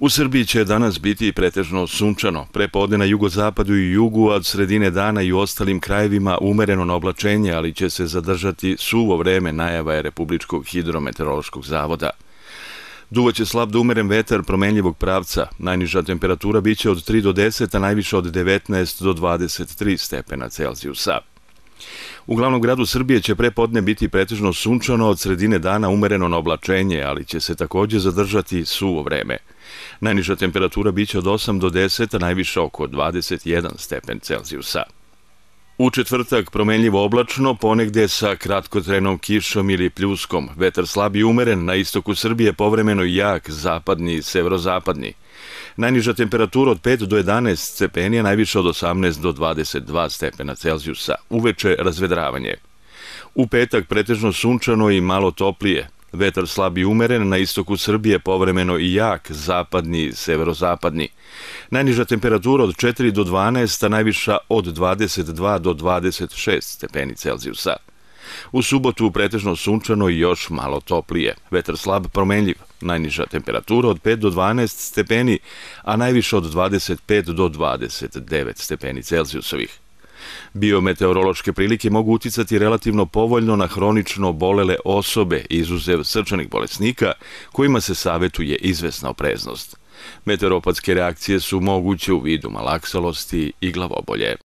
U Srbiji će danas biti pretežno sunčano, prepodne na jugozapadu i jugu, a od sredine dana i u ostalim krajevima umereno na oblačenje, ali će se zadržati suvo vreme, najava je Republičkog hidrometeorološkog zavoda. Duvaće slab do da umeren vetar promenljivog pravca, najniža temperatura biće od 3 do 10, a najviše od 19 do 23 stepena Celzijusa. U glavnom gradu Srbije će prepodne biti pretežno sunčano od sredine dana umereno na oblačenje, ali će se takođe zadržati suvo vreme. Najniža temperatura biće od 8 do 10, a najviše oko 21 stepen Celzijusa. U četvrtak promenljivo oblačno, ponegde sa kratkotrenom kišom ili pljuskom. Vetar slab i umeren, na istoku Srbije povremeno jak, zapadni i severozapadni. Najniža temperatura od 5 do 11 stepenija, najviša od 18 do 22 stepena Celzijusa. Uveče razvedravanje. U petak pretežno sunčano i malo toplije, Vetar slab i umeren, na istoku Srbije povremeno i jak, zapadni, severozapadni. Najniža temperatura od 4 do 12, a najviša od 22 do 26 stepeni Celzijusa. U subotu pretežno sunčano i još malo toplije. Vetar slab promenljiv. Najniža temperatura od 5 do 12 stepeni, a najviša od 25 do 29 stepeni Celzijusovih. Biometeorološke prilike mogu uticati relativno povoljno na hronično bolele osobe, izuzev srčanih bolesnika, kojima se savetuje izvesna opreznost. Meteoropatske reakcije su moguće u vidu malaksalosti i glavobolje.